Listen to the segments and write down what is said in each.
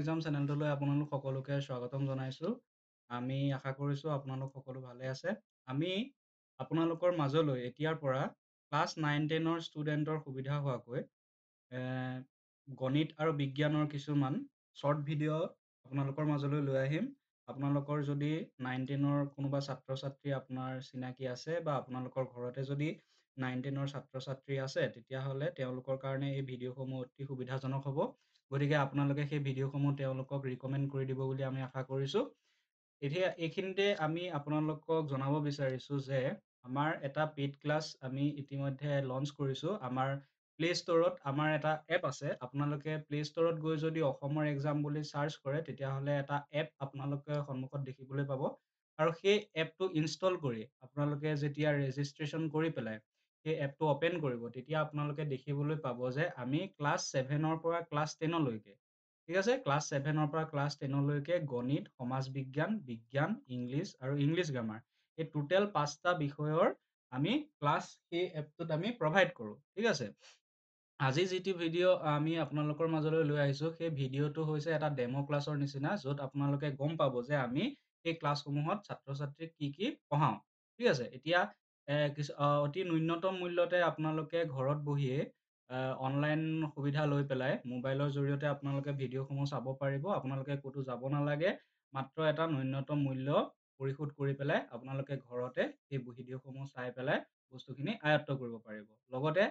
exam চেনেলটোলৈ আপোনালোক সকলোকে স্বাগতম জনাইছোঁ আমি আশা কৰিছোঁ আপোনালোক সকলো ভালে আছে আমি আপোনালোকৰ মাজলৈ এতিয়াৰ পৰা ক্লাছ নাইন টেনৰ ষ্টুডেণ্টৰ সুবিধা হোৱাকৈ গণিত আৰু বিজ্ঞানৰ কিছুমান শ্বৰ্ট ভিডিঅ' আপোনালোকৰ মাজলৈ লৈ আহিম আপোনালোকৰ যদি নাইন টেনৰ কোনোবা ছাত্ৰ ছাত্ৰী আপোনাৰ চিনাকি আছে বা আপোনালোকৰ ঘৰতে যদি নাইন টেনৰ ছাত্ৰ ছাত্ৰী আছে তেতিয়াহ'লে তেওঁলোকৰ কাৰণে এই ভিডিঅ'সমূহ অতি সুবিধাজনক হ'ব গতিকে আপোনালোকে সেই ভিডিঅ'সমূহ তেওঁলোকক ৰিকমেণ্ড কৰি দিব বুলি আমি আশা কৰিছোঁ এতিয়া এইখিনিতে আমি আপোনালোকক জনাব বিচাৰিছোঁ যে আমাৰ এটা পেইড ক্লাছ আমি ইতিমধ্যে লঞ্চ কৰিছোঁ আমাৰ প্লে' ষ্ট'ৰত আমাৰ এটা এপ আছে আপোনালোকে প্লে' ষ্ট'ৰত গৈ যদি অসমৰ এক্সাম বুলি চাৰ্চ কৰে তেতিয়াহ'লে এটা এপ আপোনালোকে সন্মুখত দেখিবলৈ পাব আৰু সেই এপটো ইনষ্টল কৰি আপোনালোকে যেতিয়া ৰেজিষ্ট্ৰেশ্যন কৰি পেলাই সেই এপটো অপেন কৰিব তেতিয়া আপোনালোকে দেখিবলৈ পাব যে আমি ক্লাছ ছেভেনৰ পৰা ক্লাছ টেনলৈকে ঠিক আছে ক্লাছ ছেভেনৰ পৰা ক্লাছ টেনলৈকে গণিত সমাজ বিজ্ঞান বিজ্ঞান ইংলিছ আৰু ইংলিছ গ্ৰামাৰ এই টোটেল পাঁচটা বিষয়ৰ আমি ক্লাছ সেই এপটোত আমি প্ৰভাইড কৰো ঠিক আছে আজি যিটো ভিডিঅ' আমি আপোনালোকৰ মাজলৈ লৈ আহিছো সেই ভিডিঅ'টো হৈছে এটা ডেমো ক্লাছৰ নিচিনা য'ত আপোনালোকে গম পাব যে আমি সেই ক্লাছসমূহত ছাত্ৰ ছাত্ৰীক কি কি পঢ়াওঁ ঠিক আছে এতিয়া অতি ন্যূনতম মূল্যতে আপোনালোকে ঘৰত বহিয়ে অনলাইন সুবিধা লৈ পেলাই মোবাইলৰ জৰিয়তে আপোনালোকে ভিডিঅ'সমূহ চাব পাৰিব আপোনালোকে ক'তো যাব নালাগে মাত্ৰ এটা ন্যূনতম মূল্য পৰিশোধ কৰি পেলাই আপোনালোকে ঘৰতে সেই ভিডিঅ'সমূহ চাই পেলাই বস্তুখিনি আয়ত্ব কৰিব পাৰিব লগতে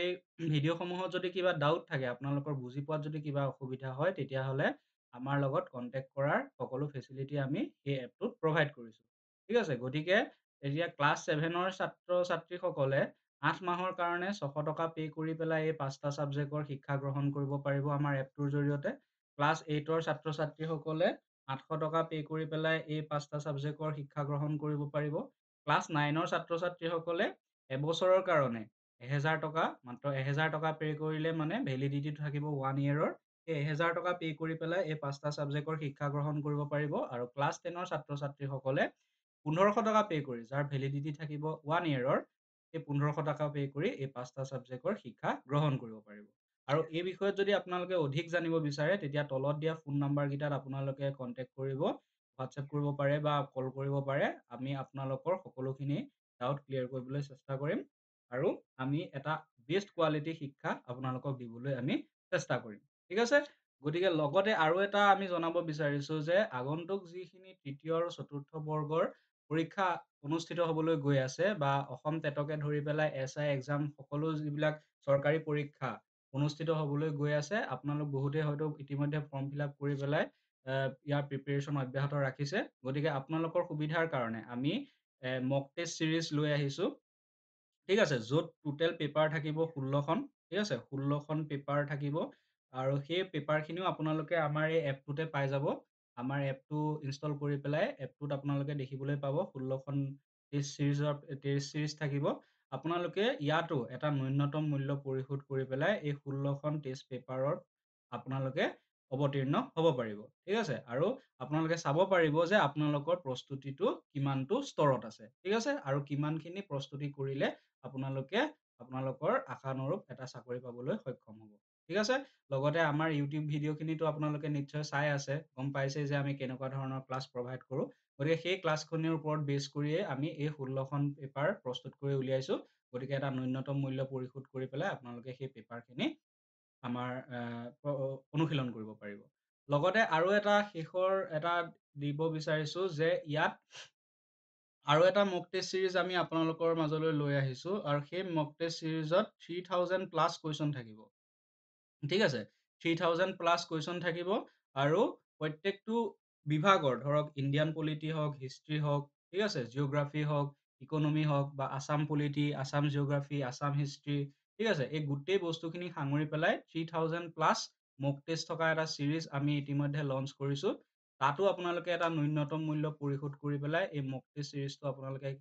এই ভিডিঅ'সমূহত যদি কিবা ডাউট থাকে আপোনালোকৰ বুজি পোৱাত যদি কিবা অসুবিধা হয় তেতিয়াহ'লে আমাৰ লগত কণ্টেক্ট কৰাৰ সকলো ফেচিলিটি আমি সেই এপটোত প্ৰভাইড কৰিছোঁ ঠিক আছে গতিকে এতিয়া ক্লাছ ছেভেনৰ ছাত্ৰ ছাত্ৰীসকলে আঠ মাহৰ কাৰণে ছশ টকা পে' কৰি পেলাই এই পাঁচটা ছাবজেক্টৰ শিক্ষা গ্ৰহণ কৰিব পাৰিব আমাৰ এপটোৰ জৰিয়তে ক্লাছ এইটৰ ছাত্ৰ ছাত্ৰীসকলে আঠশ টকা পে' কৰি পেলাই এই পাঁচটা ছাবজেক্টৰ শিক্ষা গ্ৰহণ কৰিব পাৰিব ক্লাছ নাইনৰ ছাত্ৰ ছাত্ৰীসকলে এবছৰৰ কাৰণে এহেজাৰ টকা মাত্ৰ এহেজাৰ টকা পে' কৰিলে মানে ভেলিডিটি থাকিব ওৱান ইয়েৰৰ এই এহেজাৰ টকা পে' কৰি পেলাই এই পাঁচটা ছাবজেক্টৰ শিক্ষা গ্ৰহণ কৰিব পাৰিব আৰু ক্লাছ টেনৰ ছাত্ৰ ছাত্ৰীসকলে পোন্ধৰশ টকা পে' কৰি যাৰ ভেলিডিটি থাকিব ওৱান ইয়েৰৰ সেই পোন্ধৰশ টকা পে' কৰি এই পাঁচটা ছাবজেক্টৰ শিক্ষা গ্ৰহণ কৰিব পাৰিব আৰু এই বিষয়ত যদি আপোনালোকে অধিক জানিব বিচাৰে তেতিয়া তলত দিয়া ফোন নাম্বাৰকেইটাত আপোনালোকে কণ্টেক্ট কৰিব হোৱাটছএপ কৰিব পাৰে বা কল কৰিব পাৰে আমি আপোনালোকৰ সকলোখিনি ডাউট ক্লিয়াৰ কৰিবলৈ চেষ্টা কৰিম আৰু আমি এটা বেষ্ট কোৱালিটি শিক্ষা আপোনালোকক দিবলৈ আমি চেষ্টা কৰিম ঠিক আছে গতিকে লগতে আৰু এটা আমি জনাব বিচাৰিছোঁ যে আগন্তুক যিখিনি তৃতীয় আৰু চতুৰ্থ বৰ্গৰ পৰীক্ষা অনুষ্ঠিত হ'বলৈ গৈ আছে বা অসম টেটকে ধৰি পেলাই এছ আই এক্সাম সকলো যিবিলাক চৰকাৰী পৰীক্ষা অনুষ্ঠিত হ'বলৈ গৈ আছে আপোনালোক বহুতেই হয়তো ইতিমধ্যে ফৰ্ম ফিল আপ কৰি পেলাই ইয়াৰ প্ৰিপেৰেশ্যন অব্যাহত ৰাখিছে গতিকে আপোনালোকৰ সুবিধাৰ কাৰণে আমি মক টেষ্ট ছিৰিজ লৈ আহিছোঁ ঠিক আছে য'ত টোটেল পেপাৰ থাকিব ষোল্লখন ঠিক আছে ষোল্লখন পেপাৰ থাকিব আৰু সেই পেপাৰখিনিও আপোনালোকে আমাৰ এই এপটোতে পাই যাব আমাৰ এপটো ইনষ্টল কৰি পেলাই এপটোত আপোনালোকে দেখিবলৈ পাব ষোল্লখন টেষ্ট চিৰিজৰ টেষ্ট চিৰিজ থাকিব আপোনালোকে ইয়াতো এটা ন্যূনতম মূল্য পৰিশোধ কৰি পেলাই এই ষোল্লখন টেষ্ট পেপাৰৰ আপোনালোকে অৱতীৰ্ণ হ'ব পাৰিব ঠিক আছে আৰু আপোনালোকে চাব পাৰিব যে আপোনালোকৰ প্ৰস্তুতিটো কিমানটো স্তৰত আছে ঠিক আছে আৰু কিমানখিনি প্ৰস্তুতি কৰিলে আপোনালোকে আপোনালোকৰ আশানুৰূপ এটা চাকৰি পাবলৈ সক্ষম হ'ব ঠিক আছে লগতে আমাৰ ইউটিউব ভিডিঅ'খিনিতো আপোনালোকে নিশ্চয় চাই আছে গম পাইছে যে আমি কেনেকুৱা ধৰণৰ ক্লাছ প্ৰভাইড কৰোঁ গতিকে সেই ক্লাছখনৰ ওপৰত বেছ কৰিয়েই আমি এই ষোল্লখন পেপাৰ প্ৰস্তুত কৰি উলিয়াইছোঁ গতিকে এটা ন্যূনতম মূল্য পৰিশোধ কৰি পেলাই আপোনালোকে সেই পেপাৰখিনি আমাৰ অনুশীলন কৰিব পাৰিব লগতে আৰু এটা শেষৰ এটা দিব বিচাৰিছোঁ যে ইয়াত আৰু এটা মক টেষ্ট ছিৰিজ আমি আপোনালোকৰ মাজলৈ লৈ আহিছোঁ আৰু সেই মক টেষ্ট ছিৰিজত থ্ৰী থাউজেণ্ড প্লাছ কুৱেশ্যন থাকিব ঠিক আছে থ্ৰী থাউজেণ্ড প্লাছ কুৱেশ্যন থাকিব আৰু প্ৰত্যেকটো বিভাগৰ ধৰক ইণ্ডিয়ান পলিটি হওক হিষ্ট্ৰী হওক ঠিক আছে জিঅ'গ্ৰাফি হওক ইকনমি হওক বা Assam polity Assam geography Assam history ঠিক আছে এই গোটেই বস্তুখিনি সাঙুৰি পেলাই three thousand plus mock test থকা এটা ছিৰিজ আমি ইতিমধ্যে লঞ্চ কৰিছোঁ তাতো আপোনালোকে এটা ন্যূনতম মূল্য পৰিশোধ কৰি পেলাই এই মক টেষ্ট ছিৰিজটো আপোনালোকে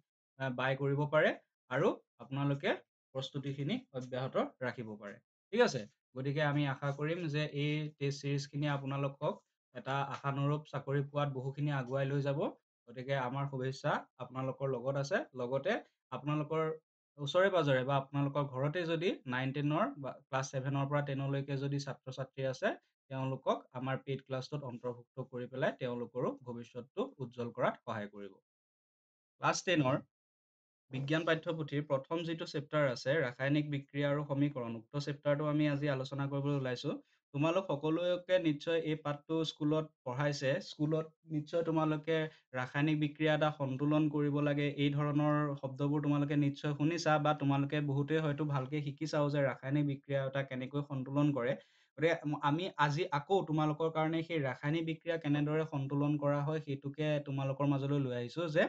বাই কৰিব পাৰে আৰু আপোনালোকে প্ৰস্তুতিখিনি অব্যাহত ৰাখিব পাৰে ঠিক আছে গতিকে আমি আশা কৰিম যে এই টেষ্ট চিৰিজখিনি আপোনালোকক এটা আশানুৰূপ চাকৰি পোৱাত বহুখিনি আগুৱাই লৈ যাব গতিকে আমাৰ শুভেচ্ছা আপোনালোকৰ লগত আছে লগতে আপোনালোকৰ ওচৰে পাজৰে বা আপোনালোকৰ ঘৰতে যদি নাইন টেনৰ বা ক্লাছ ছেভেনৰ পৰা টেনলৈকে যদি ছাত্ৰ ছাত্ৰী আছে তেওঁলোকক আমাৰ পেইড ক্লাছটোত অন্তৰ্ভুক্ত কৰি পেলাই তেওঁলোকৰো ভৱিষ্যতটো উজ্জ্বল কৰাত সহায় কৰিব ক্লাছ টেনৰ বিজ্ঞান পাঠ্যপুথিৰ প্ৰথম যিটো চেপ্টাৰ আছে ৰাসায়নিক বিক্ৰিয়া আৰু সমীকৰণ উক্ত চেপ্টাৰটো আমি আজি আলোচনা কৰিবলৈ ওলাইছোঁ তোমালোক সকলোকে নিশ্চয় এই পাঠটো স্কুলত পঢ়াইছে স্কুলত নিশ্চয় তোমালোকে ৰাসায়নিক বিক্ৰিয়া এটা সন্তুলন কৰিব লাগে এই ধৰণৰ শব্দবোৰ তোমালোকে নিশ্চয় শুনিছা বা তোমালোকে বহুতেই হয়তো ভালকে শিকিছাও যে ৰাসায়নিক বিক্ৰিয়া এটা কেনেকৈ সন্তুলন কৰে গতিকে আমি আজি আকৌ তোমালোকৰ কাৰণে সেই ৰাসায়নিক বিক্ৰিয়া কেনেদৰে সন্তুলন কৰা হয় সেইটোকে তোমালোকৰ মাজলৈ লৈ আহিছো যে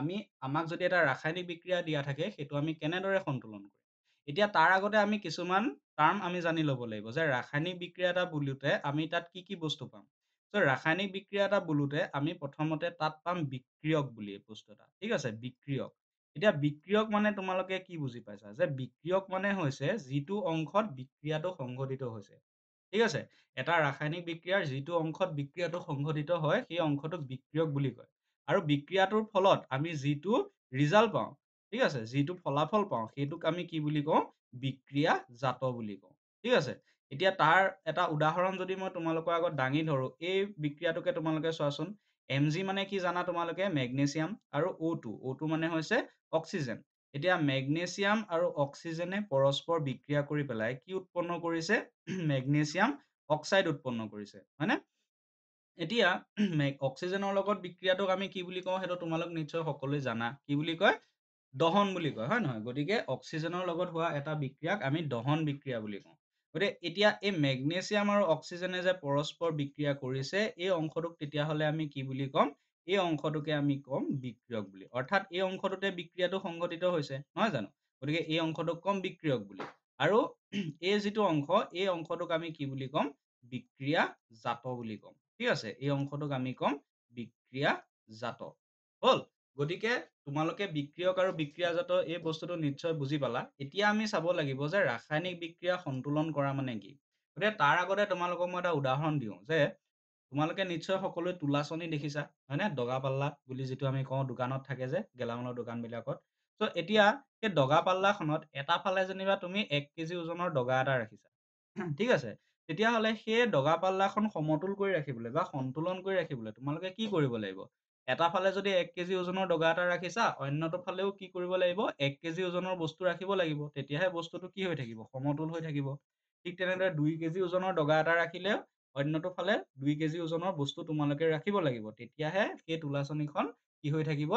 আমি আমাক যদি এটা ৰাসায়নিক বিক্ৰিয়া দিয়া থাকে সেইটো আমি কেনেদৰে সন্তুলন কৰিম এতিয়া তাৰ আগতে আমি কিছুমান টাৰ্ম আমি জানি ল'ব লাগিব যে ৰাসায়নিক বিক্ৰিয়া এটা বুলোতে আমি তাত কি কি বস্তু পাম ত' ৰাসায়নিক বিক্ৰিয়া এটা বোলোতে আমি প্ৰথমতে তাত পাম বিক্ৰিয়ক বুলি বস্তু এটা ঠিক আছে বিক্ৰিয়ক এতিয়া বিক্ৰিয়ক মানে তোমালোকে কি বুজি পাইছা যে বিক্ৰিয়ক মানে হৈছে যিটো অংশত বিক্ৰিয়াটো সংঘটিত হৈছে ঠিক আছে এটা ৰাসায়নিক বিক্ৰিয়াৰ যিটো অংশত বিক্ৰিয়াটো সংঘটিত হয় সেই অংশটোক বিক্ৰিয়ক বুলি কয় আৰু বিক্ৰিয়াটোৰ ফলত আমি যিটো ৰিজাল্ট পাওঁ ঠিক আছে যিটো ফলাফল পাওঁ সেইটোক আমি কি বুলি কওঁ বিক্ৰিয়াজাত বুলি কওঁ ঠিক আছে এতিয়া তাৰ এটা উদাহৰণ যদি মই তোমালোকৰ আগত দাঙি ধৰোঁ এই বিক্ৰিয়াটোকে তোমালোকে চোৱাচোন এম জি মানে কি জানা তোমালোকে মেগনেছিয়াম আৰু অ' টু অ' টু মানে হৈছে অক্সিজেন এতিয়া মেগনেছিয়াম আৰু অক্সিজেনে পৰস্পৰ বিক্ৰিয়া কৰি পেলাই কি উৎপন্ন কৰিছে মেগনেছিয়াম অক্সাইড উৎপন্ন কৰিছে হয়নে এতিয়া অক্সিজেনৰ লগত বিক্ৰিয়াটোক আমি কি বুলি কওঁ সেইটো তোমালোক নিশ্চয় সকলোৱে জানা কি বুলি কয় দহন বুলি কয় হয় নহয় গতিকে অক্সিজেনৰ লগত হোৱা এটা বিক্ৰিয়াক আমি দহন বিক্ৰিয়া বুলি কওঁ গতিকে এতিয়া এই মেগনেছিয়াম আৰু অক্সিজেনে যে পৰস্পৰ বিক্ৰিয়া কৰিছে এই অংশটোক তেতিয়াহ'লে আমি কি বুলি ক'ম এই অংশটোকে আমি কম বিক্ৰিয়ক বুলি অৰ্থাৎ এই অংশটোতে বিক্ৰিয়াটো সংঘটিত হৈছে নহয় জানো গতিকে এই অংশটোক কম বিক্ৰিয়ক বুলি আৰু এই যিটো অংশ এই অংশটোক আমি কি বুলি কম বিক্ৰিয়া জাত বুলি কম ঠিক আছে এই অংশটোক আমি কম বিক্ৰিয়া জাত হল গতিকে তোমালোকে বিক্ৰিয়ক আৰু বিক্ৰিয়াজাত এই বস্তুটো নিশ্চয় বুজি পালা এতিয়া আমি চাব লাগিব যে ৰাসায়নিক বিক্ৰিয়া সন্তুলন কৰা মানে কি গতিকে তাৰ আগতে তোমালোকক মই এটা উদাহৰণ দিওঁ যে তোমালোকে নিশ্চয় সকলোৱে তোলাচনী দেখিছা হয়নে দগা পাল্লা বুলি যিটো আমি কওঁ দোকানত থাকে যে গেলামালৰ বিলাকত চ' এতিয়া সেই দগা পাল্লাখনত এটা ফালে যেনিবা তুমি এক কেজি ওজনৰ দগা এটা ৰাখিছা ঠিক আছে তেতিয়াহ'লে সেই দগা পাল্লাখন সমতুল কৰি ৰাখিবলৈ বা সন্তুলন কৰি ৰাখিবলৈ তোমালোকে কি কৰিব লাগিব এটা ফালে যদি এক কেজি ওজনৰ দগা এটা ৰাখিছা অন্যটো ফালেও কি কৰিব লাগিব এক কেজি ওজনৰ বস্তু ৰাখিব লাগিব তেতিয়াহে বস্তুটো কি হৈ থাকিব সমতুল হৈ থাকিব ঠিক তেনেদৰে দুই কেজি ওজনৰ দগা এটা ৰাখিলেও অন্যটো ফালে দুই কেজি ওজনৰ বস্তু তোমালোকে ৰাখিব লাগিব তেতিয়াহে সেই তোলাচনীখন কি হৈ থাকিব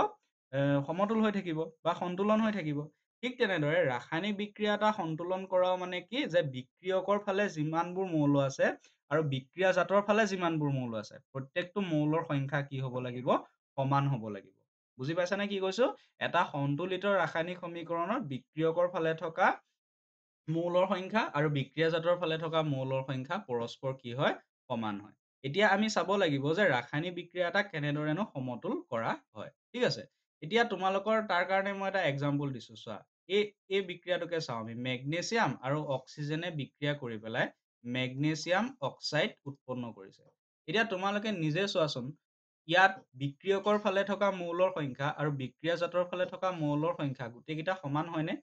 সমতুল হৈ থাকিব বা সন্তুলন হৈ থাকিব ঠিক তেনেদৰে ৰাসায়নিক বিক্ৰিয়া এটা সন্তুলন কৰা মানে কি যে বিক্ৰিয়কৰ ফালে যিমানবোৰ মৌল আছে আৰু বিক্ৰিয়াজাতৰ ফালে যিমানবোৰ মৌল আছে প্ৰত্যেকটো মৌলৰ সংখ্যা কি হ'ব লাগিব সমান হ'ব লাগিব বুজি পাইছানে কি কৈছো এটা সন্তুলিত ৰাসায়নিক সমীকৰণত বিক্ৰিয়কৰ ফালে থকা মৌলৰ সংখ্যা আৰু বিক্ৰিয়াজাতৰ ফালে থকা মৌলৰ সংখ্যা পৰস্পৰ কি হয় সমান হয় এতিয়া আমি চাব লাগিব যে ৰাসায়নিক বিক্ৰিয়া এটা কেনেদৰেনো সমতুল কৰা হয় ঠিক আছে এতিয়া তোমালোকৰ তাৰ কাৰণে মই এটা এক্সাম্পল দিছো চোৱা এই এই বিক্ৰিয়াটোকে চাওঁ আমি মেগনেছিয়াম আৰু অক্সিজেনে বিক্ৰিয়া কৰি পেলাই মেগনেছিয়াম অক্সাইড উৎপন্ন কৰিছে এতিয়া তোমালোকে নিজে চোৱাচোন ইয়াত বিক্ৰিয়কৰ ফালে থকা মৌলৰ সংখ্যা আৰু বিক্ৰিয়াজাতৰ ফালে থকা মৌলৰ সংখ্যা গোটেইকেইটা সমান হয়নে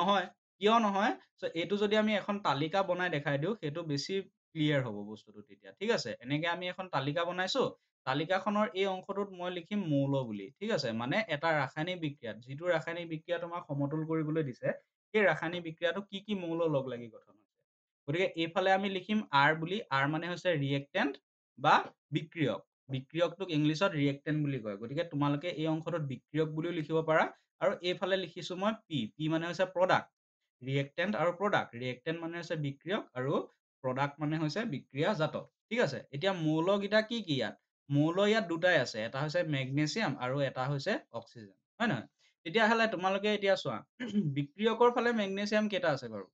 নহয় কিয় নহয় সো এটো যদি আমি এখন তালিকা বনাই দেখাই দিও সেইটো বেছি ক্লিয়ার হব বস্তুটো তেতিয়া ঠিক আছে এনেকে আমি এখন তালিকা বনাইছো তালিকাখনৰ এই অংশটোত মই লিখিম মৌল বুলি ঠিক আছে মানে এটা ৰাসায়নিক বিক্ৰিয়াত যিটো ৰাসায়নিক বিক্ৰিয়া তোমাক সমতুল কৰিবলৈ দিছে সেই ৰাসায়নিক বিক্ৰিয়াটো কি কি মৌল লগ লাগি গঠন হৈছে গতিকে এইফালে আমি লিখিম আৰ বুলি আৰ মানে হৈছে ৰিয়েক্টেণ্ট বা বিক্ৰিয়ক বিক্ৰিয়কটোক ইংলিছত ৰিয়েক্টেণ্ট বুলি কয় গতিকে তোমালোকে এই অংশটোত বিক্ৰিয়ক বুলিও লিখিব পাৰা আৰু এইফালে লিখিছো মই পি পি মানে হৈছে প্ৰডাক্ট ৰিয়েক্টেণ্ট আৰু প্ৰডাক্ট ৰিয়েক্টেণ্ট মানে হৈছে বিক্ৰিয়ক আৰু প্ৰডাক্ট মানে হৈছে বিক্ৰিয়াজাত ঠিক আছে এতিয়া মৌলকেইটা কি কি ইয়াত মৌল ইয়াত দুটাই আছে এটা হৈছে মেগনেচিয়াম আৰু এটা হৈছে অক্সিজেন হয় নহয় তেতিয়াহ'লে তোমালোকে এতিয়া চোৱা বিক্ৰিয়কৰ ফালে মেগনেচিয়াম কেইটা আছে বাৰু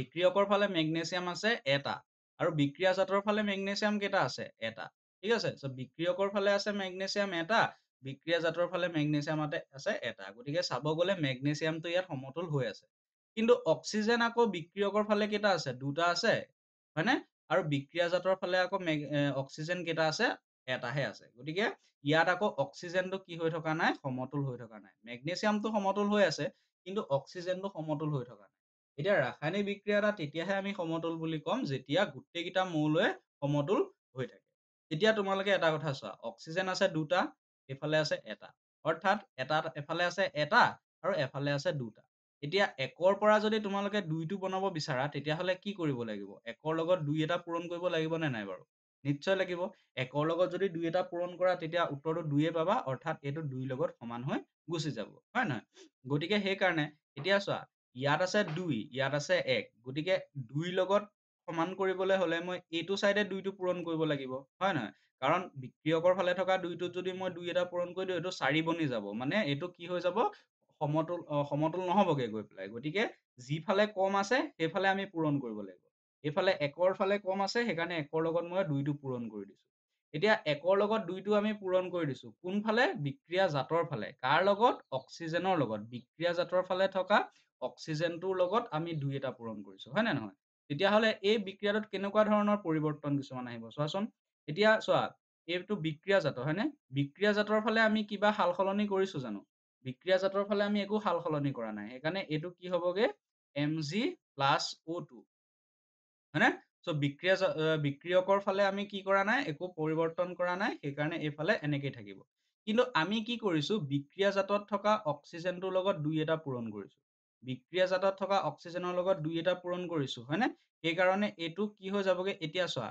বিক্ৰিয়কৰ ফালে মেগনেচিয়াম আছে এটা আৰু বিক্ৰিয়াজাতৰ ফালে মেগনেচিয়াম কেইটা আছে এটা ঠিক আছে চ' বিক্ৰিয়কৰ ফালে আছে মেগনেচিয়াম এটা বিক্ৰিয়াজাতৰ ফালে মেগনেচিয়ামতে আছে এটা গতিকে চাব গ'লে মেগনেচিয়ামটো ইয়াত সমতুল হৈ আছে কিন্তু অক্সিজেন আকৌ বিক্ৰিয়কৰ ফালে কেইটা আছে দুটা আছে হয়নে আৰু বিক্ৰিয়াজাতৰ ফালে আকৌ অক্সিজেন কেইটা আছে এটাহে আছে গতিকে ইয়াত আকৌ অক্সিজেনটো কি হৈ থকা নাই সমতুল হৈ থকা নাই মেগনেছিয়ামটো সমতুল হৈ আছে কিন্তু অক্সিজেনটো সমতুল হৈ থকা নাই এতিয়া ৰাসায়নিক বিক্ৰিয়া এটা তেতিয়াহে আমি সমতুল বুলি ক'ম যেতিয়া গোটেইকেইটা মৌলৈ সমতুল হৈ থাকে তেতিয়া তোমালোকে এটা কথা চোৱা অক্সিজেন আছে দুটা এফালে আছে এটা অৰ্থাৎ এটা এফালে আছে এটা আৰু এফালে আছে দুটা এতিয়া একৰ পৰা যদি তোমালোকে দুইটো বনাব বিচাৰা তেতিয়াহলে কি কৰিব লাগিব একৰ লগত দুই এটা পূৰণ কৰিব লাগিব নে নাই বাৰু নিশ্চয় লাগিব একৰ লগত যদি দুই এটা পূৰণ কৰা তেতিয়া উত্তৰটো দুইয়ে পাবা অৰ্থাৎ এইটো দুই লগত সমান হৈ গুচি যাব হয় নহয় গতিকে সেইকাৰণে এতিয়া চোৱা ইয়াত আছে দুই ইয়াত আছে এক গতিকে দুই লগত সমান কৰিবলৈ হলে মই এইটো চাইডে দুইটো পূৰণ কৰিব লাগিব হয় নহয় কাৰণ বিক্ৰিয়কৰ ফালে থকা দুইটোত যদি মই দুই এটা পূৰণ কৰি দিওঁ এইটো চাৰি বনি যাব মানে এইটো কি হৈ যাব সমতল সমতুল নহবগে গৈ পেলাই গতিকে যিফালে কম আছে সেইফালে আমি পূৰণ কৰিব লাগিব এইফালে একৰ ফালে কম আছে সেইকাৰণে একৰ লগত মই দুইটো পূৰণ কৰি দিছোঁ এতিয়া একৰ লগত দুইটো আমি পূৰণ কৰি দিছোঁ কোনফালে বিক্ৰিয়া জাতৰ ফালে কাৰ লগত অক্সিজেনৰ লগত বিক্ৰিয়া জাতৰ ফালে থকা অক্সিজেনটোৰ লগত আমি দুই এটা পূৰণ কৰিছোঁ হয়নে নহয় তেতিয়াহ'লে এই বিক্ৰিয়াটোত কেনেকুৱা ধৰণৰ পৰিৱৰ্তন কিছুমান আহিব চোৱাচোন এতিয়া চোৱা এইটো বিক্ৰিয়া জাত হয়নে বিক্ৰিয়া জাতৰ ফালে আমি কিবা সাল সলনি কৰিছোঁ জানো বিক্ৰিয়াজাতৰ ফালে আমি একো সাল সলনি কৰা নাই সেইকাৰণে এইটো কি হ'বগে M G plus O' two হয়নে চ' বিক্ৰিয়া বিক্ৰিয়কৰ ফালে আমি কি কৰা নাই একো পৰিৱৰ্তন কৰা নাই সেইকাৰণে এইফালে এনেকেই থাকিব কিন্তু আমি কি কৰিছোঁ বিক্ৰিয়াজাতত থকা অক্সিজেনটোৰ লগত দুই এটা পূৰণ কৰিছোঁ বিক্ৰিয়াজাতত থকা অক্সিজেনৰ লগত দুই এটা পূৰণ কৰিছোঁ হয়নে সেইকাৰণে এইটো কি হৈ যাবগৈ এতিয়া চোৱা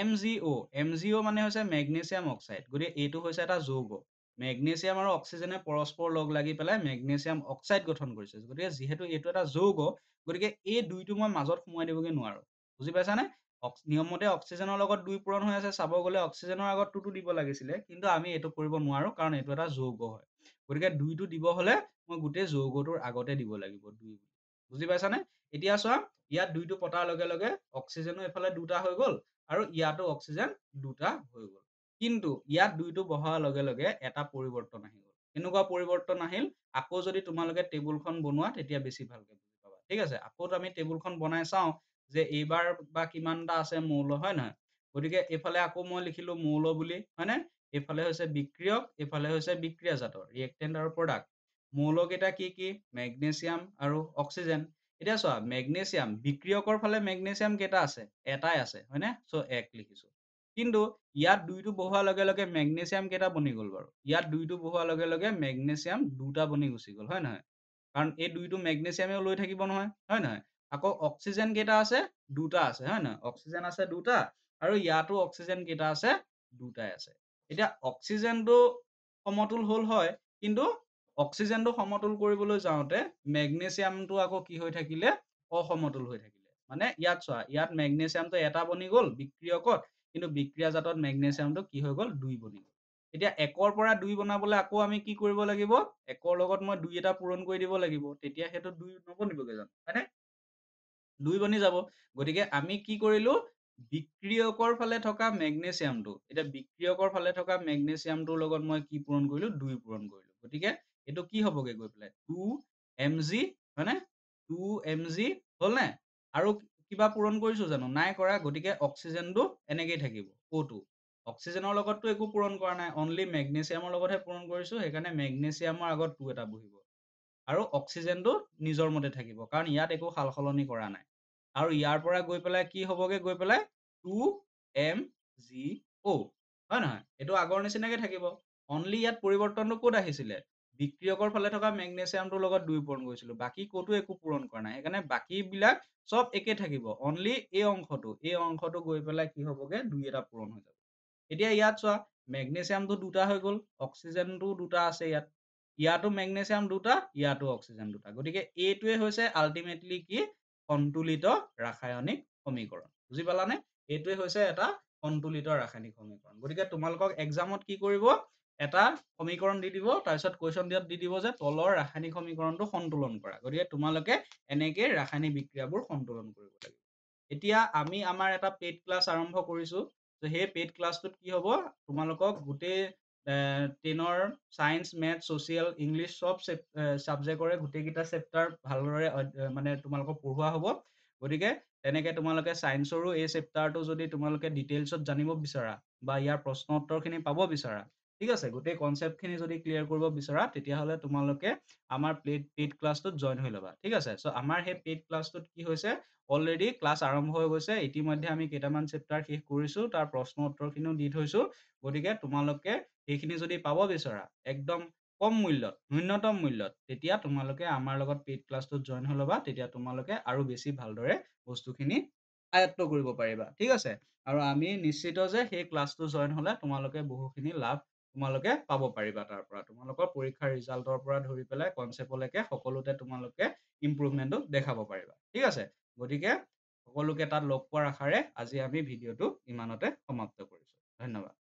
M G O' M G O' মানে হৈছে মেগনেচিয়াম অক্সাইড গতিকে এইটো হৈছে এটা যৌগ মেগনেচিয়াম আৰু অক্সিজেনে পৰস্পৰ লগ লাগি পেলাই মেগনেচিয়াম অক্সাইড গঠন কৰিছে গতিকে যিহেতু এইটো এটা যৌগ গতিকে এই দুইটো মই মাজত সোমোৱাই দিবগৈ নোৱাৰো বুজি পাইছানে নিয়মতে অক্সিজেনৰ লগত দুই পূৰণ হৈ আছে চাব গ'লে অক্সিজেনৰ আগত টুটো দিব লাগিছিলে কিন্তু আমি এইটো কৰিব নোৱাৰো কাৰণ এইটো এটা যৌগ হয় গতিকে দুইটো দিব হ'লে মই গোটেই যৌগটোৰ আগতে দিব লাগিব দুই বুজি পাইছানে এতিয়া চোৱা ইয়াত দুইটো পতাৰ লগে লগে অক্সিজেনো এইফালে দুটা হৈ গ'ল আৰু ইয়াতো অক্সিজেন দুটা হৈ গ'ল কিন্তু ইয়াত দুইটো বহাৰ লগে লগে এটা পৰিবৰ্তন আহি গ'ল কেনেকুৱা পৰিবৰ্তন আহিল আকৌ যদি তোমালোকে টেবুলখন বনোৱা তেতিয়া বেছি ভালকৈ বুজি পাবা ঠিক আছে আকৌ আমি টেবুলখন বনাই চাওঁ যে এইবাৰ বা কিমানটা আছে মৌল হয় নহয় গতিকে এইফালে আকৌ মই লিখিলো মৌল বুলি হয়নে এইফালে হৈছে বিক্ৰিয়ক এইফালে হৈছে বিক্ৰিয়াজাত ৰিয়েক্টেণ্ট আৰু প্ৰডাক্ট কেইটা কি কি মেগনেছিয়াম আৰু অক্সিজেন এতিয়া চোৱা মেগনেছিয়াম বিক্ৰিয়কৰ ফালে মেগনেছিয়াম কেইটা আছে এটাই আছে হয়নে চ' এক লিখিছো কিন্তু ইয়াত দুইটো বহোৱাৰ লগে লগে মেগনেচিয়াম কেইটা বনি গ'ল বাৰু ইয়াত দুইটো বহোৱাৰ লগে লগে মেগনেচিয়াম দুটা বনি গুচি গ'ল হয় নহয় কাৰণ এই দুইটো মেগনেচিয়ামেও লৈ থাকিব নহয় হয় নহয় আকৌ অক্সিজেন কেইটা আছে দুটা আছে হয় নহয় অক্সিজেন আছে দুটা আৰু ইয়াতো অক্সিজেন কেইটা আছে দুটাই আছে এতিয়া অক্সিজেনটো সমতুল হ'ল হয় কিন্তু অক্সিজেনটো সমতুল কৰিবলৈ যাওঁতে মেগনেচিয়ামটো আকৌ কি হৈ থাকিলে অসমতুল হৈ থাকিলে মানে ইয়াত চোৱা ইয়াত মেগনেচিয়ামটো এটা বনি গ'ল বিক্ৰিয়কত কিন্তু বিক্ৰিয়াজাতত মেগনেচিয়ামটো কি হৈ গ'ল দুই বনি গ'ল এতিয়া একৰ পৰা দুই বনাবলৈ আকৌ আমি কি কৰিব লাগিব একৰ লগত মই দুই এটা পূৰণ কৰি দিব লাগিব তেতিয়া সেইটো দুই নবনিবগৈ জানো হয়নে দুই বনি যাব গতিকে আমি কি কৰিলো বিক্ৰিয়কৰ ফালে থকা মেগনেচিয়ামটো এতিয়া বিক্ৰিয়কৰ ফালে থকা মেগনেচিয়ামটোৰ লগত মই কি পূৰণ কৰিলো দুই পূৰণ কৰিলো গতিকে এইটো কি হবগে গৈ পেলাই টু এম জি হয়নে টু এম জি হ'লনে আৰু কিবা পূৰণ কৰিছো জানো নাই কৰা গতিকে অক্সিজেনটো এনেকেই থাকিব অ'টো অক্সিজেনৰ লগততো একো পূৰণ কৰা নাই অনলি মেগনেচিয়ামৰ লগতহে পূৰণ কৰিছোঁ সেইকাৰণে মেগনেচিয়ামৰ আগত টু এটা বহিব আৰু অক্সিজেনটো নিজৰ মতে থাকিব কাৰণ ইয়াত একো সাল সলনি কৰা নাই আৰু ইয়াৰ পৰা গৈ পেলাই কি হ'বগৈ গৈ পেলাই টু এম জি অ' হয় নহয় এইটো আগৰ নিচিনাকৈ থাকিব অনলি ইয়াত পৰিৱৰ্তনটো ক'ত আহিছিলে বিক্ৰিয়কৰ ফালে থকা মেগনেচিয়ামটোৰ লগত দুই পূৰণ কৰিছিলোঁ বাকী ক'তো একো পূৰণ কৰা নাই সেইকাৰণে বাকীবিলাক সব একে থাকিব অনলি এই অংশটো এই অংশটো গৈ পেলাই কি হবগে দুই এটা পূরণ হয়ে এতিয়া ইয়াত চা ম্যাগনেসিয়ামটো দুটা হয়ে গল অক্সিজেনটো দুটা আছে ইয়াত ইয়াতো ম্যাগনেসিয়াম দুটা ইয়াতো অক্সিজেন দুটা গতিকে এইটোৱে হৈছে আলটিমেটলি কি সন্তুলিত ৰাসায়নিক সমীকৰণ বুজি পালানে এইটোৱে হৈছে এটা সন্তুলিত ৰাসায়নিক সমীকৰণ গতিকে তোমালোকক এক্সামত কি কৰিব এটা সমীকৰণ দি দিব তাৰপৰ কোয়েশন দিয়াত দি দিব যে তলৰ ৰাসায়নিক সমীকৰণটো সন্তুলন কৰা গিয়ে তোমালোকে এনেকে ৰাসায়নিক বিক্ৰিয়াবোৰ সন্তুলন কৰিব এতিয়া আমি আমাৰ একটা পেড ক্লাস আৰম্ভ কৰিছো তো সেই পেড ক্লাসট কি হব তোমালোকক গোটে টেনৰ সায়েন্স মেথ সোশিয়াল ইংলিশ সব সাবজেক্টৰে গোটেকিটা চেপ্টাৰ ভালদৰে মানে তোমালোকক পঢ়োৱা হব গতি তেনেকে তোমালোকে সায়েন্সৰও এই চেপ্টাৰটা যদি তোমালোকে ডিটেইলছত জানিব বিচাৰা বা ইয়াৰ প্ৰশ্ন উত্তৰখিনি পাব বিচাৰা ঠিক আছে গোটেই কনচেপ্টখিনি যদি ক্লিয়াৰ কৰিব বিচৰা তেতিয়াহ'লে তোমালোকে আমাৰ পেইড পেইড ক্লাছটোত জইন হৈ ল'বা ঠিক আছে চ' আমাৰ সেই পেইড ক্লাছটোত কি হৈছে অলৰেডি ক্লাছ আৰম্ভ হৈ গৈছে ইতিমধ্যে আমি কেইটামান চেপ্টাৰ শেষ কৰিছোঁ তাৰ প্ৰশ্ন উত্তৰখিনিও দি থৈছোঁ গতিকে তোমালোকে সেইখিনি যদি পাব বিচৰা একদম কম মূল্যত ন্যূনতম মূল্যত তেতিয়া তোমালোকে আমাৰ লগত পেইড ক্লাছটোত জইন হৈ ল'বা তেতিয়া তোমালোকে আৰু বেছি ভালদৰে বস্তুখিনি আয়ত্ত কৰিব পাৰিবা ঠিক আছে আৰু আমি নিশ্চিত যে সেই ক্লাছটো জইন হ'লে তোমালোকে বহুখিনি লাভ তোমালোকে পাব পাৰিবা তাৰ পৰা তোমালোকৰ পৰীক্ষাৰ ৰিজাল্টৰ পৰা ধৰি পেলাই কনচেপ্টলৈকে সকলোতে তোমালোকে ইম্প্ৰুভমেণ্টটো দেখাব পাৰিবা ঠিক আছে গতিকে সকলোকে তাত লগ পোৱাৰ আশাৰে আজি আমি ভিডিঅ'টো ইমানতে সমাপ্ত কৰিছোঁ ধন্যবাদ